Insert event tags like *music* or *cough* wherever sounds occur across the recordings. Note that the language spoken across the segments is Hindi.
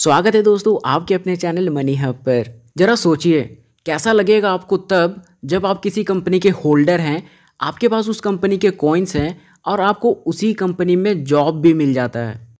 स्वागत है दोस्तों आपके अपने चैनल मनी हब पर जरा सोचिए कैसा लगेगा आपको तब जब आप किसी कंपनी के होल्डर हैं आपके पास उस कंपनी के कॉइन्स हैं और आपको उसी कंपनी में जॉब भी मिल जाता है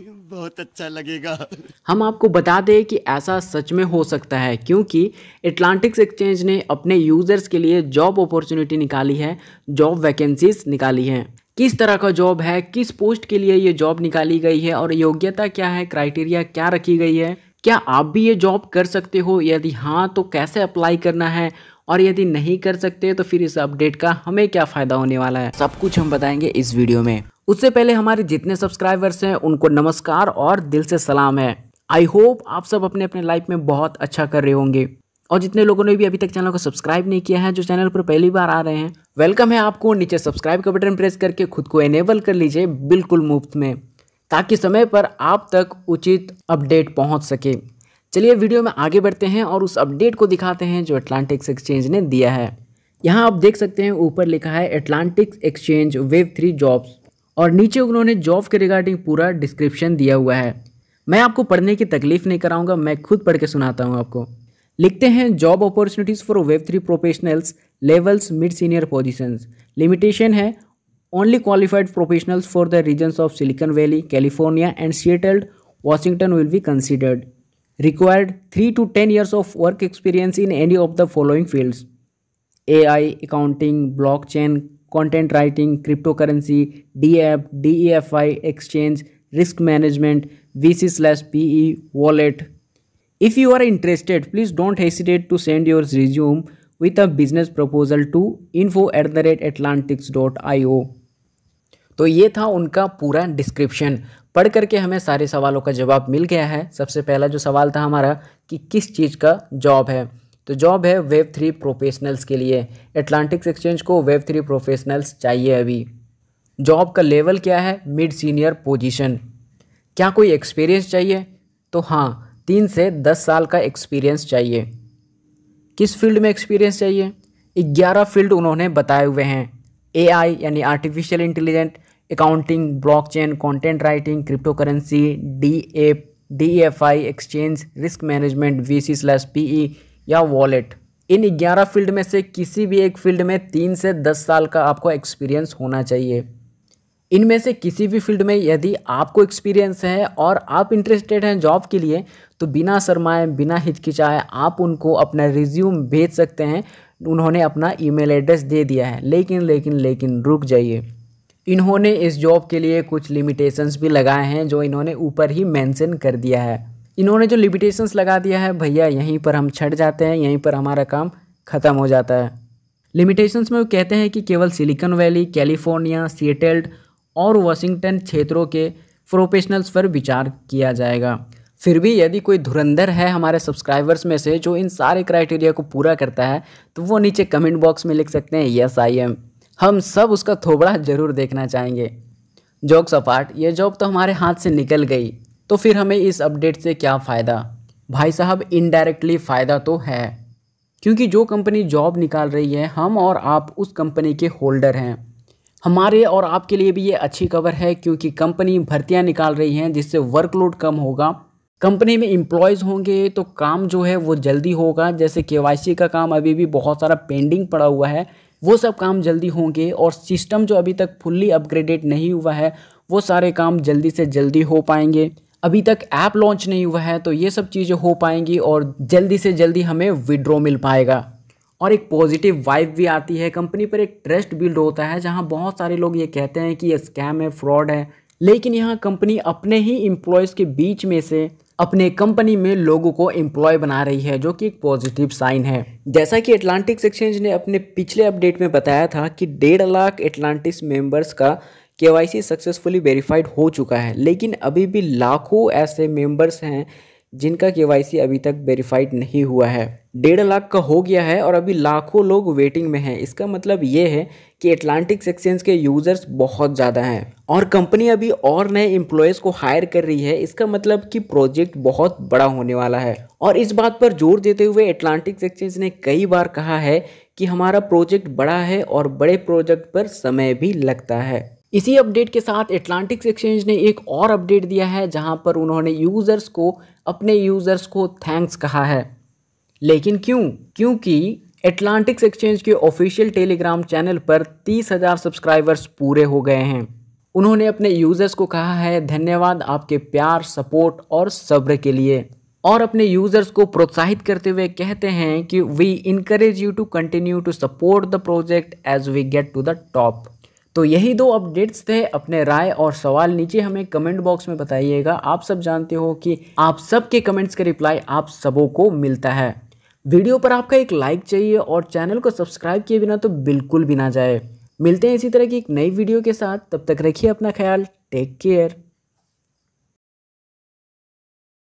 *laughs* बहुत अच्छा लगेगा हम आपको बता दें कि ऐसा सच में हो सकता है क्योंकि एटलांटिक्स एक्सचेंज ने अपने यूजर्स के लिए जॉब अपॉर्चुनिटी निकाली है जॉब वैकेंसीज निकाली हैं किस तरह का जॉब है किस पोस्ट के लिए ये जॉब निकाली गई है और योग्यता क्या है क्राइटेरिया क्या रखी गई है क्या आप भी ये जॉब कर सकते हो यदि हाँ तो कैसे अप्लाई करना है और यदि नहीं कर सकते तो फिर इस अपडेट का हमें क्या फ़ायदा होने वाला है सब कुछ हम बताएंगे इस वीडियो में उससे पहले हमारे जितने सब्सक्राइबर्स हैं उनको नमस्कार और दिल से सलाम है आई होप आप सब अपने अपने लाइफ में बहुत अच्छा कर रहे होंगे और जितने लोगों ने भी अभी तक चैनल को सब्सक्राइब नहीं किया है जो चैनल पर पहली बार आ रहे हैं वेलकम है आपको नीचे सब्सक्राइब का बटन प्रेस करके खुद को एनेबल कर लीजिए बिल्कुल मुफ्त में ताकि समय पर आप तक उचित अपडेट पहुंच सके चलिए वीडियो में आगे बढ़ते हैं और उस अपडेट को दिखाते हैं जो अटलांटिक्स एक्सचेंज ने दिया है यहाँ आप देख सकते हैं ऊपर लिखा है Atlantics exchange web three jobs और नीचे उन्होंने जॉब के रिगार्डिंग पूरा डिस्क्रिप्शन दिया हुआ है मैं आपको पढ़ने की तकलीफ़ नहीं कराऊंगा मैं खुद पढ़ के सुनाता हूँ आपको लिखते हैं job opportunities for web three professionals levels mid senior position limitation है only qualified professionals for the region of Silicon Valley California and Seattle Washington will be considered required three to ten years of work experience in any of the following fields A I accounting blockchain content writing cryptocurrency D F D E F I exchange risk management V C slash P E wallet If you are interested, please don't hesitate to send your resume with a business proposal to info at the rate atlantics.io. तो ये था उनका पूरा डिस्क्रिप्शन पढ़ करके हमें सारे सवालों का जवाब मिल गया है सबसे पहला जो सवाल था हमारा कि किस चीज़ का जॉब है तो जॉब है वेब थ्री प्रोफेशनल्स के लिए एटलांटिक्स एक्सचेंज को वेब थ्री प्रोफेशनल्स चाहिए अभी जॉब का लेवल क्या है मिड सीनियर पोजीशन क्या कोई एक्सपीरियंस चाहिए तो हाँ तीन से दस साल का एक्सपीरियंस चाहिए किस फील्ड में एक्सपीरियंस चाहिए ग्यारह फील्ड उन्होंने बताए हुए हैं ए यानी artificial intelligent accounting blockchain content writing cryptocurrency D A D F I exchange risk management V C slash P E या वॉलेट इन ग्यारह फील्ड में से किसी भी एक फील्ड में तीन से दस साल का आपको एक्सपीरियंस होना चाहिए इनमें से किसी भी फील्ड में यदि आपको एक्सपीरियंस है और आप इंटरेस्टेड हैं जॉब के लिए तो बिना सरमाए बिना हिचकिचाए आप उनको अपना रिज्यूम भेज सकते हैं उन्होंने अपना ईमेल एड्रेस दे दिया है लेकिन लेकिन लेकिन रुक जाइए इन्होंने इस जॉब के लिए कुछ लिमिटेशंस भी लगाए हैं जो इन्होंने ऊपर ही मेंशन कर दिया है इन्होंने जो लिमिटेशंस लगा दिया है भैया यहीं पर हम छट जाते हैं यहीं पर हमारा काम ख़त्म हो जाता है लिमिटेशंस में वो कहते हैं कि केवल सिलिकॉन वैली कैलिफोर्निया सीटेल्ड और वाशिंगटन क्षेत्रों के प्रोफेशनल्स पर विचार किया जाएगा फिर भी यदि कोई धुरंधर है हमारे सब्सक्राइबर्स में से जो इन सारे क्राइटेरिया को पूरा करता है तो वो नीचे कमेंट बॉक्स में लिख सकते हैं यस आई एम हम सब उसका थोबड़ा ज़रूर देखना चाहेंगे जॉक्स सपाट ये जॉब तो हमारे हाथ से निकल गई तो फिर हमें इस अपडेट से क्या फ़ायदा भाई साहब इनडायरेक्टली फ़ायदा तो है क्योंकि जो कंपनी जॉब निकाल रही है हम और आप उस कंपनी के होल्डर हैं हमारे और आपके लिए भी ये अच्छी खबर है क्योंकि कंपनी भर्तियां निकाल रही हैं जिससे वर्कलोड कम होगा कंपनी में इम्प्लॉयज़ होंगे तो काम जो है वो जल्दी होगा जैसे के का काम अभी भी बहुत सारा पेंडिंग पड़ा हुआ है वो सब काम जल्दी होंगे और सिस्टम जो अभी तक फुल्ली अपग्रेडेड नहीं हुआ है वो सारे काम जल्दी से जल्दी हो पाएंगे अभी तक ऐप लॉन्च नहीं हुआ है तो ये सब चीज़ें हो पाएंगी और जल्दी से जल्दी हमें विड्रॉ मिल पाएगा और एक पॉजिटिव वाइब भी आती है कंपनी पर एक ट्रस्ट बिल्ड होता है जहाँ बहुत सारे लोग ये कहते हैं कि ये स्कैम है फ्रॉड है लेकिन यहाँ कंपनी अपने ही इम्प्लॉयज के बीच में से अपने कंपनी में लोगों को एम्प्लॉय बना रही है जो कि एक पॉजिटिव साइन है जैसा कि एटलांटिक्स एक्सचेंज ने अपने पिछले अपडेट में बताया था कि डेढ़ लाख एटलांटिक्स मेंबर्स का के सक्सेसफुली वेरीफाइड हो चुका है लेकिन अभी भी लाखों ऐसे मेंबर्स हैं जिनका के अभी तक वेरीफाइड नहीं हुआ है डेढ़ लाख का हो गया है और अभी लाखों लोग वेटिंग में हैं इसका मतलब ये है कि एटलांटिक्स एक्सचेंज के यूज़र्स बहुत ज़्यादा हैं और कंपनी अभी और नए एम्प्लॉयज़ को हायर कर रही है इसका मतलब कि प्रोजेक्ट बहुत बड़ा होने वाला है और इस बात पर जोर देते हुए एटलांटिक्स एक्सचेंज ने कई बार कहा है कि हमारा प्रोजेक्ट बड़ा है और बड़े प्रोजेक्ट पर समय भी लगता है इसी अपडेट के साथ एटलांटिक्स एक्सचेंज ने एक और अपडेट दिया है जहां पर उन्होंने यूज़र्स को अपने यूज़र्स को थैंक्स कहा है लेकिन क्यों क्योंकि एटलांटिक्स एक्सचेंज के ऑफिशियल टेलीग्राम चैनल पर तीस हज़ार सब्सक्राइबर्स पूरे हो गए हैं उन्होंने अपने यूज़र्स को कहा है धन्यवाद आपके प्यार सपोर्ट और सब्र के लिए और अपने यूज़र्स को प्रोत्साहित करते हुए कहते हैं कि we encourage you to continue to support the project as we get to the top तो यही दो अपडेट्स थे अपने राय और सवाल नीचे हमें कमेंट बॉक्स में बताइएगा आप सब जानते हो कि आप सबके कमेंट्स का रिप्लाई आप सबों को मिलता है वीडियो पर आपका एक लाइक चाहिए और चैनल को सब्सक्राइब किए बिना तो बिल्कुल भी ना जाए मिलते हैं इसी तरह की एक नई वीडियो के साथ तब तक रखिए अपना ख्याल टेक केयर